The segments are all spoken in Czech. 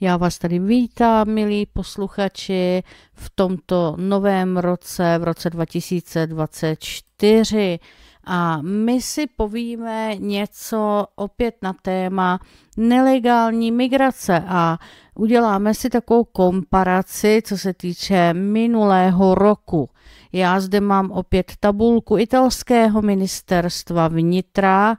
Já vás tady vítám, milí posluchači, v tomto novém roce, v roce 2024. A my si povíme něco opět na téma nelegální migrace a uděláme si takovou komparaci, co se týče minulého roku. Já zde mám opět tabulku italského ministerstva vnitra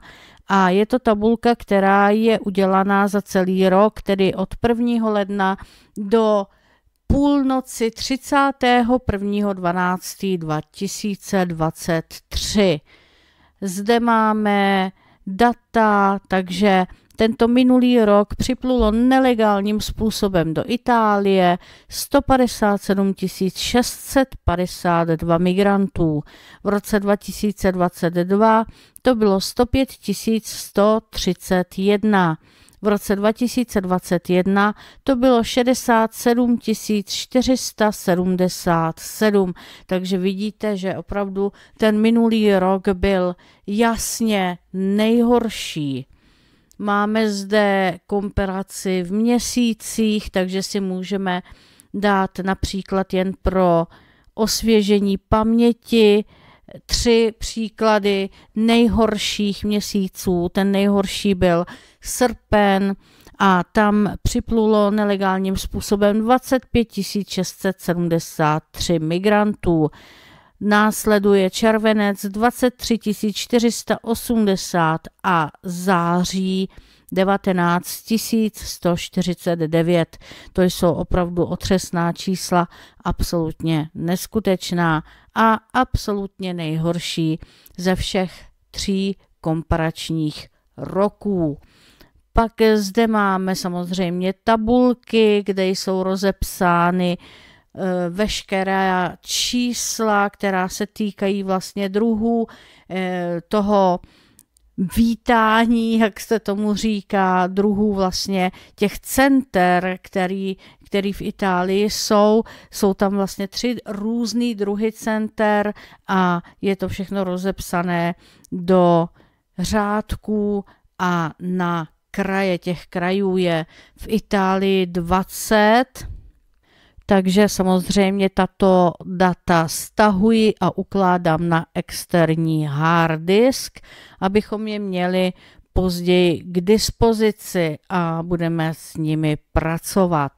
a je to tabulka, která je udělaná za celý rok, tedy od 1. ledna do půlnoci 31.12.2023. Zde máme data, takže tento minulý rok připlulo nelegálním způsobem do Itálie 157 652 migrantů. V roce 2022 to bylo 105 131. V roce 2021 to bylo 67 477, takže vidíte, že opravdu ten minulý rok byl jasně nejhorší. Máme zde komparaci v měsících, takže si můžeme dát například jen pro osvěžení paměti tři příklady nejhorších měsíců. Ten nejhorší byl srpen a tam připlulo nelegálním způsobem 25 673 migrantů. Následuje červenec 23 480 a září 19 149. To jsou opravdu otřesná čísla, absolutně neskutečná a absolutně nejhorší ze všech tří komparačních roků. Pak zde máme samozřejmě tabulky, kde jsou rozepsány Eh, veškerá čísla, která se týkají vlastně druhů eh, toho vítání, jak se tomu říká, druhů vlastně těch center, který, který v Itálii jsou. Jsou tam vlastně tři různý druhy center a je to všechno rozepsané do řádků a na kraje těch krajů je v Itálii 20, takže samozřejmě tato data stahuji a ukládám na externí hard disk, abychom je měli později k dispozici a budeme s nimi pracovat.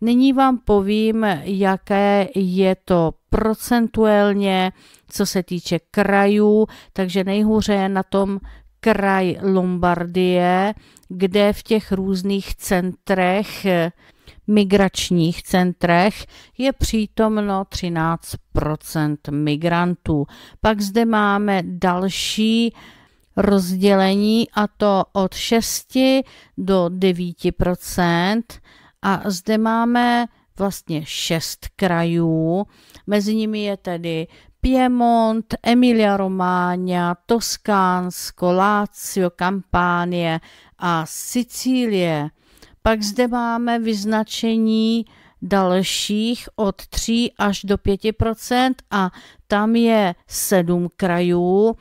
Nyní vám povím, jaké je to procentuálně, co se týče krajů, takže nejhůře je na tom kraj Lombardie, kde v těch různých centrech migračních centrech je přítomno 13 migrantů. Pak zde máme další rozdělení a to od 6 do 9 a zde máme vlastně šest krajů, mezi nimi je tedy Piemont, Emilia Romagna, Toskánsko, Lazio, Kampánie a Sicílie. Pak zde máme vyznačení dalších od 3 až do 5 a tam je 7 krajů.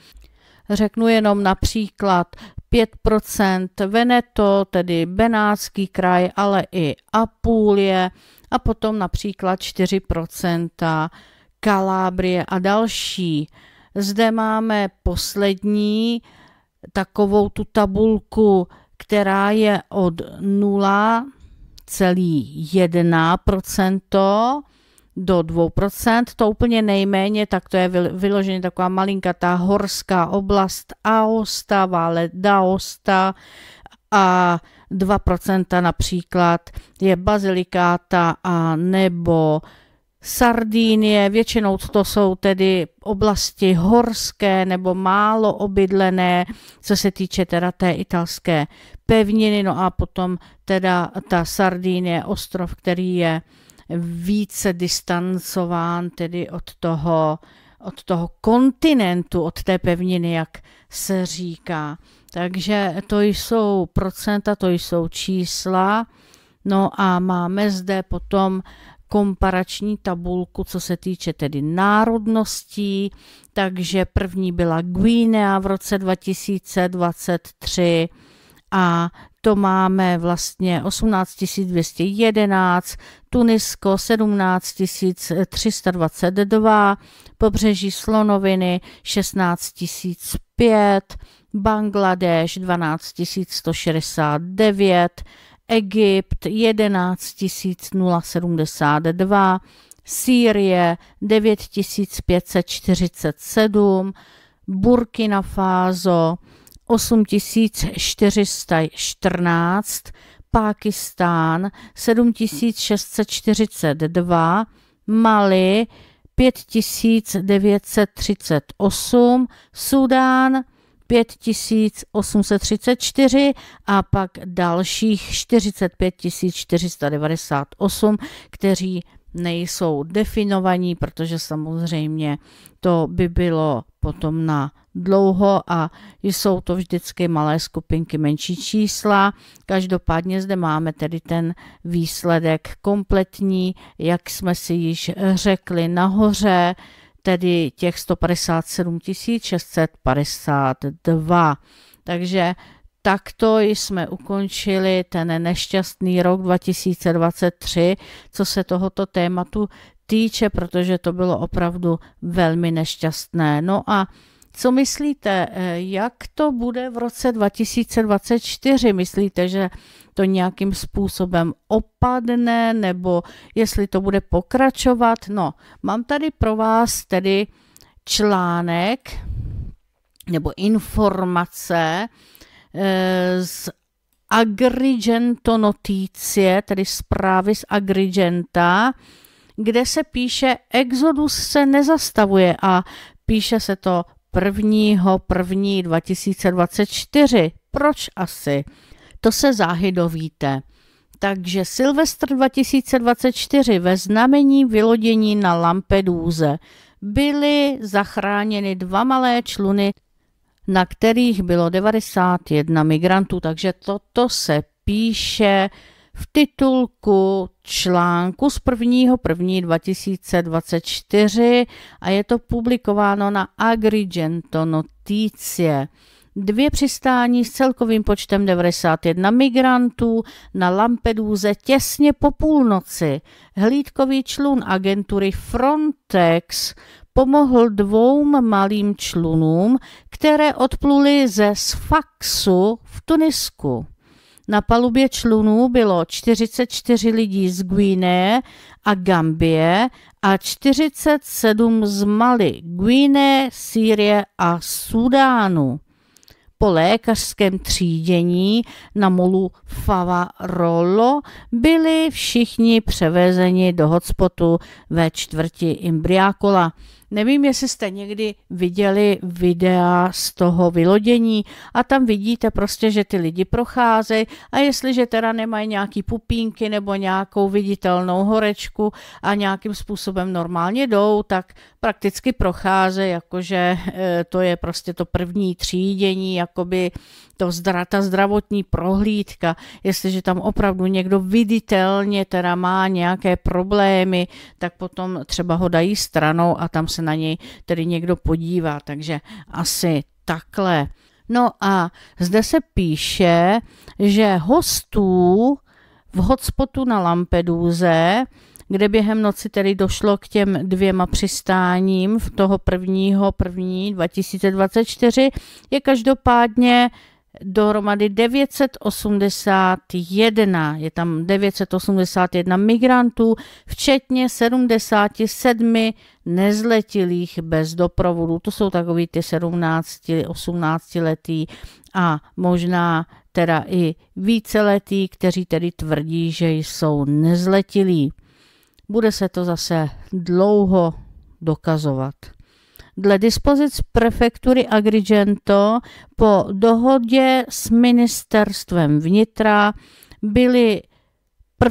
Řeknu jenom například 5 Veneto, tedy Benátský kraj, ale i Apulie a potom například 4 Kalábrie a další. Zde máme poslední takovou tu tabulku která je od 0,1% do 2%, to úplně nejméně, tak to je vyloženě taková malinká ta horská oblast Aosta, Vale d'Aosta a 2% například je bazilikáta a nebo Sardínie, většinou to jsou tedy oblasti horské nebo málo obydlené, co se týče teda té italské pevniny, no a potom teda ta Sardínie, ostrov, který je více distancován tedy od toho, od toho kontinentu, od té pevniny, jak se říká. Takže to jsou procenta, to jsou čísla. No a máme zde potom komparační tabulku, co se týče tedy národností, takže první byla Guinea v roce 2023 a to máme vlastně 18 211, Tunisko 17 322, pobřeží Slonoviny 16 005 Bangladeš 12 169, Egypt 11 072, Sýrie 9547, Burkina Faso 8414, Pákistán 7642, Mali 5938, Sudán 5834 a pak dalších 45 498, kteří nejsou definovaní, protože samozřejmě to by bylo potom na dlouho a jsou to vždycky malé skupinky menší čísla. Každopádně zde máme tedy ten výsledek kompletní, jak jsme si již řekli nahoře, tedy těch 157 652. Takže takto jsme ukončili ten nešťastný rok 2023, co se tohoto tématu týče, protože to bylo opravdu velmi nešťastné. No a co myslíte, eh, jak to bude v roce 2024? Myslíte, že to nějakým způsobem opadne, nebo jestli to bude pokračovat? No, mám tady pro vás tedy článek nebo informace eh, z Agrigento Noticie, tedy zprávy z Agrigenta, kde se píše, Exodus se nezastavuje a píše se to 1. 1. 2024. Proč asi? To se záhy dovíte. Takže Silvestr 2024 ve znamení vylodění na Lampedůze byly zachráněny dva malé čluny, na kterých bylo 91 migrantů, takže toto se píše v titulku článku z 1.1.2024 2024 a je to publikováno na Agrigento Notizie dvě přistání s celkovým počtem 91 migrantů na Lampeduze těsně po půlnoci. Hlídkový člun agentury Frontex pomohl dvou malým člunům, které odpluly ze Sfaxu v Tunisku. Na palubě člunů bylo 44 lidí z Guiné a Gambie a 47 z Mali, Guiné, Sýrie a Sudánu. Po lékařském třídění na molu Favarolo byli všichni převezeni do hotspotu ve čtvrti Imbriakola. Nevím, jestli jste někdy viděli videa z toho vylodění a tam vidíte prostě, že ty lidi procházejí a jestliže teda nemají nějaký pupínky nebo nějakou viditelnou horečku a nějakým způsobem normálně jdou, tak prakticky procházejí, jakože eh, to je prostě to první třídění, jakoby to zdra, ta zdravotní prohlídka, jestliže tam opravdu někdo viditelně teda má nějaké problémy, tak potom třeba ho dají stranou a tam se na něj tedy někdo podívá, takže asi takhle. No a zde se píše, že hostů v hotspotu na Lampeduze kde během noci tedy došlo k těm dvěma přistáním v toho prvního první 2024, je každopádně dohromady 981, je tam 981 migrantů, včetně 77 nezletilých bez doprovodu. To jsou takový ty 17, 18 letý a možná teda i víceletí, kteří tedy tvrdí, že jsou nezletilí. Bude se to zase dlouho dokazovat dle dispozic prefektury Agrigento po dohodě s ministerstvem vnitra byly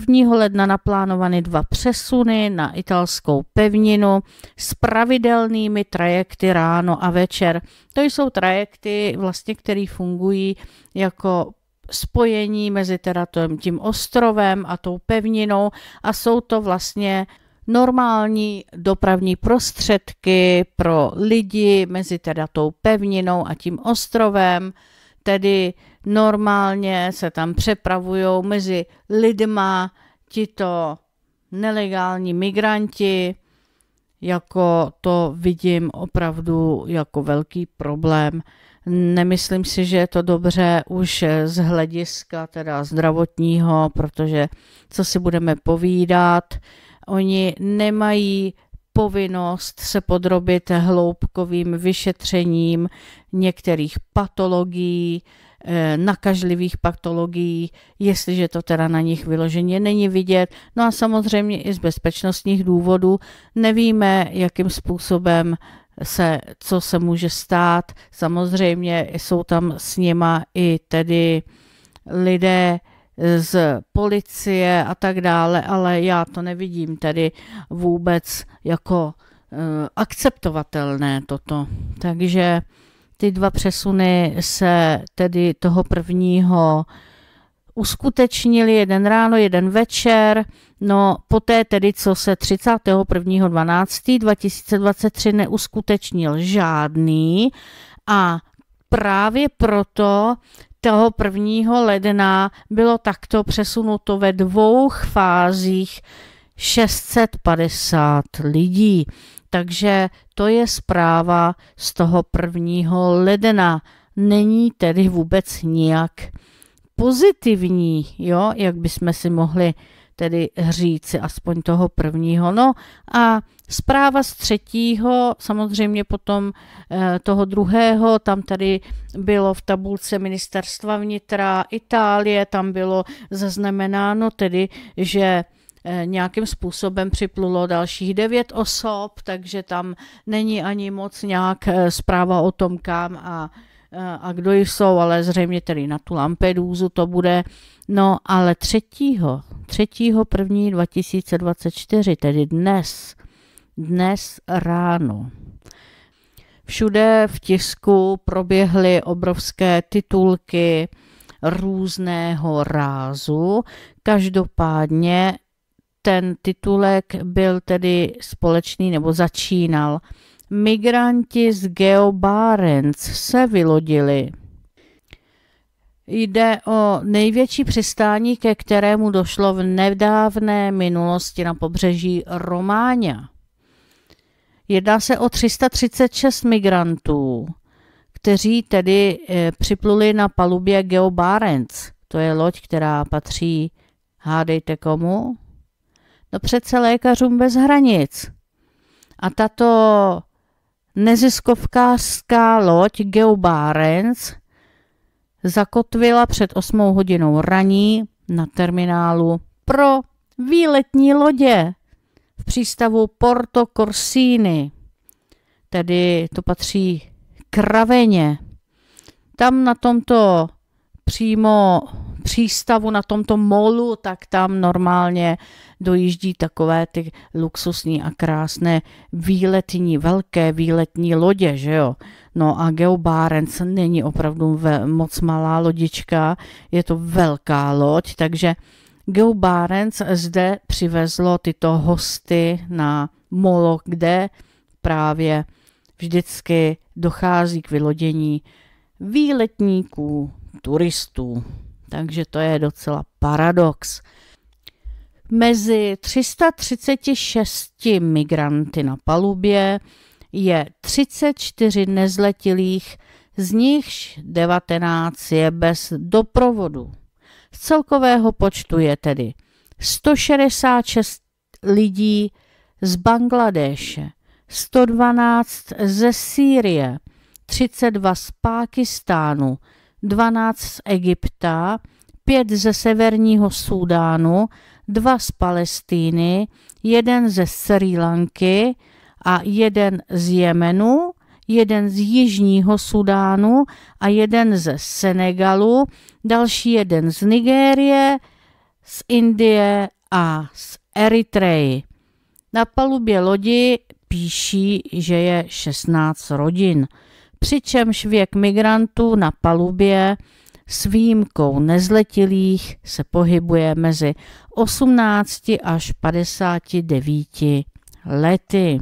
1. ledna naplánovány dva přesuny na italskou pevninu s pravidelnými trajekty ráno a večer. To jsou trajekty, vlastně, které fungují jako spojení mezi teda tím ostrovem a tou pevninou a jsou to vlastně normální dopravní prostředky pro lidi mezi teda tou pevninou a tím ostrovem, tedy normálně se tam přepravují mezi lidma tito nelegální migranti, jako to vidím opravdu jako velký problém. Nemyslím si, že je to dobře už z hlediska teda zdravotního, protože co si budeme povídat, Oni nemají povinnost se podrobit hloubkovým vyšetřením některých patologií, eh, nakažlivých patologií, jestliže to teda na nich vyloženě není vidět. No a samozřejmě i z bezpečnostních důvodů nevíme, jakým způsobem se, co se může stát. Samozřejmě jsou tam s nima i tedy lidé, z policie a tak dále, ale já to nevidím tedy vůbec jako eh, akceptovatelné toto. Takže ty dva přesuny se tedy toho prvního uskutečnili jeden ráno, jeden večer, no poté tedy, co se 31.12.2023 neuskutečnil žádný a právě proto toho 1. ledna bylo takto přesunuto ve dvou fázích 650 lidí. Takže to je zpráva z toho 1. ledna. Není tedy vůbec nijak pozitivní, jo, jak bychom si mohli tedy říci aspoň toho prvního. No a zpráva z třetího, samozřejmě potom eh, toho druhého, tam tady bylo v tabulce ministerstva vnitra Itálie, tam bylo zaznamenáno tedy, že eh, nějakým způsobem připlulo dalších devět osob, takže tam není ani moc nějak eh, zpráva o tom, kam a Eh, a kdo jsou, ale zřejmě tedy na tu Lampedúzu to bude. No ale 3. 3. 1. 2024, tedy dnes, dnes ráno. Všude v tisku proběhly obrovské titulky různého rázu. Každopádně ten titulek byl tedy společný nebo začínal migranti z Geobarents se vylodili. Jde o největší přistání, ke kterému došlo v nedávné minulosti na pobřeží Románia. Jedná se o 336 migrantů, kteří tedy eh, připluli na palubě Geobarents. To je loď, která patří, hádejte komu? No přece lékařům bez hranic. A tato Neziskovkářská loď Geobarens zakotvila před 8 hodinou raní na terminálu pro výletní lodě v přístavu Porto Corsini, tedy to patří k Raveně. Tam na tomto přímo přístavu na tomto molu, tak tam normálně dojíždí takové ty luxusní a krásné výletní, velké výletní lodě, že jo. No a Geobárens není opravdu ve, moc malá lodička, je to velká loď, takže Geobárens zde přivezlo tyto hosty na molo, kde právě vždycky dochází k vylodění výletníků, turistů. Takže to je docela paradox. Mezi 336 migranty na palubě je 34 nezletilých, z nichž 19 je bez doprovodu. Z celkového počtu je tedy 166 lidí z Bangladéše, 112 ze Sýrie, 32 z Pákistánu, 12 z Egypta, 5 ze severního Súdánu, 2 z Palestíny, 1 ze Sri Lanky a 1 z Jemenu, 1 z Jižního Sudánu a 1 ze Senegalu, další 1 z Nigérie, z Indie a z Eritreji. Na palubě lodi píší, že je 16 rodin přičemž věk migrantů na palubě s výjimkou nezletilých se pohybuje mezi 18 až 59 lety.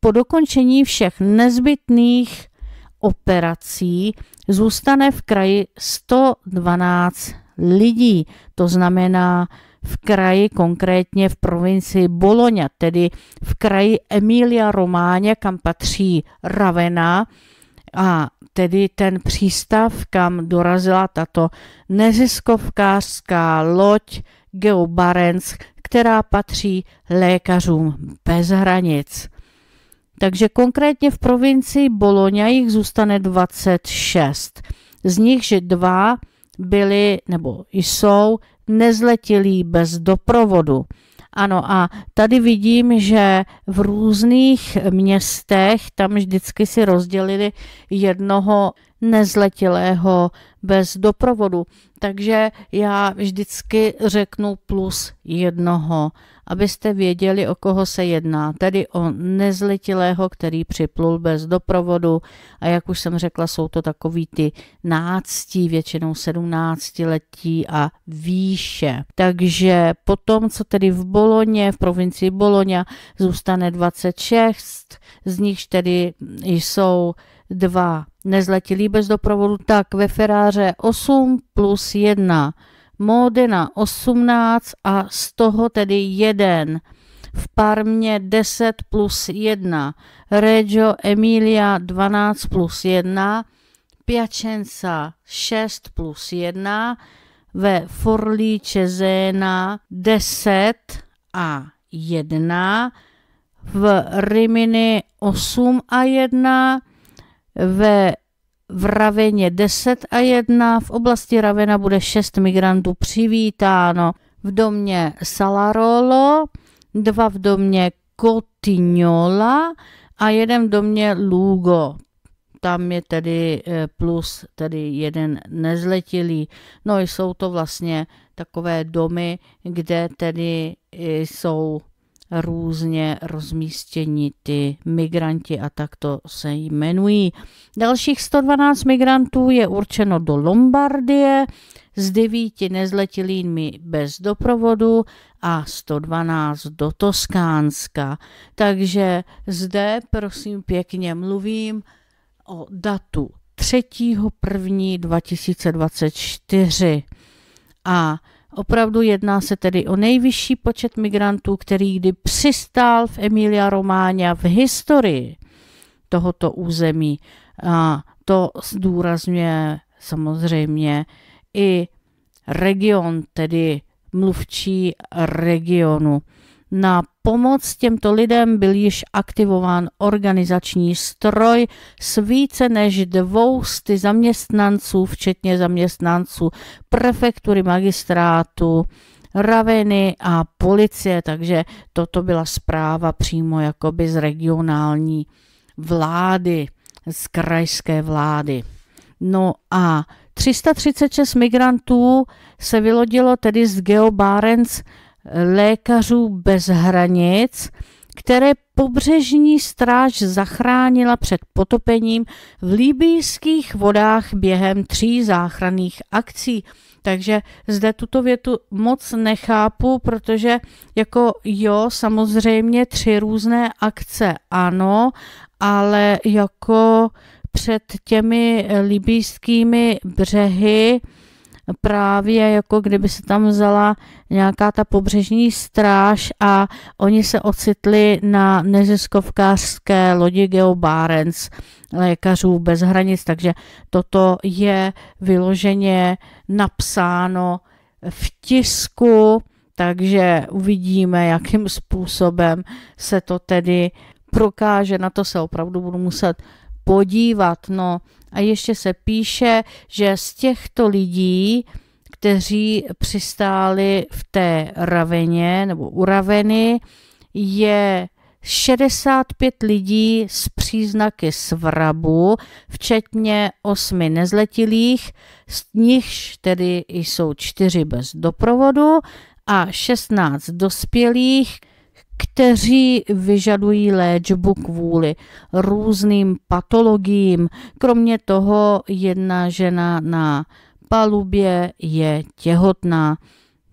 Po dokončení všech nezbytných operací zůstane v kraji 112 lidí, to znamená v kraji, konkrétně v provincii Bologna, tedy v kraji Emilia Románě, kam patří Ravena, a tedy ten přístav, kam dorazila tato neziskovkářská loď Geobarens, která patří lékařům bez hranic. Takže konkrétně v provincii Boloňa jich zůstane 26. Z nichž dva byli nebo jsou nezletilí bez doprovodu. Ano a tady vidím, že v různých městech tam vždycky si rozdělili jednoho nezletilého bez doprovodu. Takže já vždycky řeknu plus jednoho abyste věděli, o koho se jedná, tedy o nezletilého, který připlul bez doprovodu a jak už jsem řekla, jsou to takový ty náctí, většinou sedmnáctiletí a výše. Takže potom, co tedy v Boloně, v provincii Boloňa, zůstane 26, z nich tedy jsou dva nezletilí bez doprovodu, tak ve Feráře 8 plus 1 Módena 18 a z toho tedy jeden. V Parmě 10 plus 1, Reggio Emilia 12 plus 1, Piacenza 6 plus 1, ve Forlí Cezéna 10 a 1, v Rimini 8 a 1, ve v Ravině 10 a 1, v oblasti Ravena bude 6 migrantů přivítáno, v domě Salarolo, dva v domě Cotignola a jeden v domě Lugo. Tam je tedy eh, plus tedy jeden nezletilý. No jsou to vlastně takové domy, kde tedy eh, jsou různě rozmístěni ty migranti a takto se jmenují. Dalších 112 migrantů je určeno do Lombardie s devíti nezletilými bez doprovodu a 112 do Toskánska. Takže zde, prosím pěkně, mluvím o datu 3. 1. 2024. A Opravdu jedná se tedy o nejvyšší počet migrantů, který kdy přistál v Emilia Románia v historii tohoto území. A to zdůrazňuje samozřejmě i region, tedy mluvčí regionu. Na pomoc těmto lidem byl již aktivován organizační stroj s více než dvousty zaměstnanců, včetně zaměstnanců prefektury magistrátu, Raveny a policie, takže toto byla zpráva přímo jakoby z regionální vlády, z krajské vlády. No a 336 migrantů se vylodilo tedy z Geobarents lékařů bez hranic, které pobřežní stráž zachránila před potopením v líbijských vodách během tří záchranných akcí. Takže zde tuto větu moc nechápu, protože jako jo, samozřejmě tři různé akce, ano, ale jako před těmi libýskými břehy právě jako kdyby se tam vzala nějaká ta pobřežní stráž a oni se ocitli na neziskovkářské lodi Barents lékařů bez hranic, takže toto je vyloženě napsáno v tisku, takže uvidíme, jakým způsobem se to tedy prokáže. Na to se opravdu budu muset podívat. No a ještě se píše, že z těchto lidí, kteří přistáli v té raveně nebo u raveny, je 65 lidí s příznaky svrabu, včetně osmi nezletilých, z nichž tedy jsou čtyři bez doprovodu a 16 dospělých, kteří vyžadují léčbu kvůli různým patologiím. Kromě toho jedna žena na palubě je těhotná.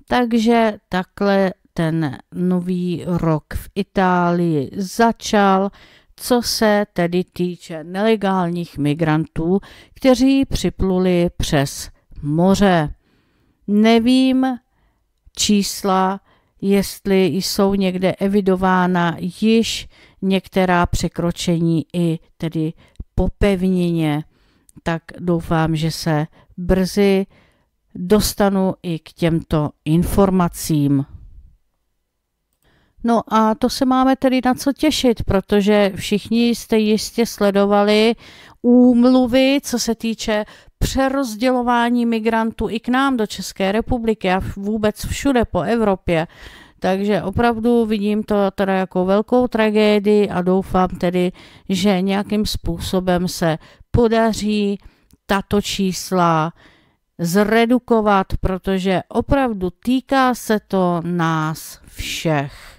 Takže takhle ten nový rok v Itálii začal. Co se tedy týče nelegálních migrantů, kteří připluli přes moře. Nevím čísla jestli jsou někde evidována již některá překročení i tedy po tak doufám, že se brzy dostanu i k těmto informacím. No a to se máme tedy na co těšit, protože všichni jste jistě sledovali úmluvy, co se týče přerozdělování migrantů i k nám do České republiky a vůbec všude po Evropě. Takže opravdu vidím to teda jako velkou tragédii a doufám tedy, že nějakým způsobem se podaří tato čísla zredukovat, protože opravdu týká se to nás všech.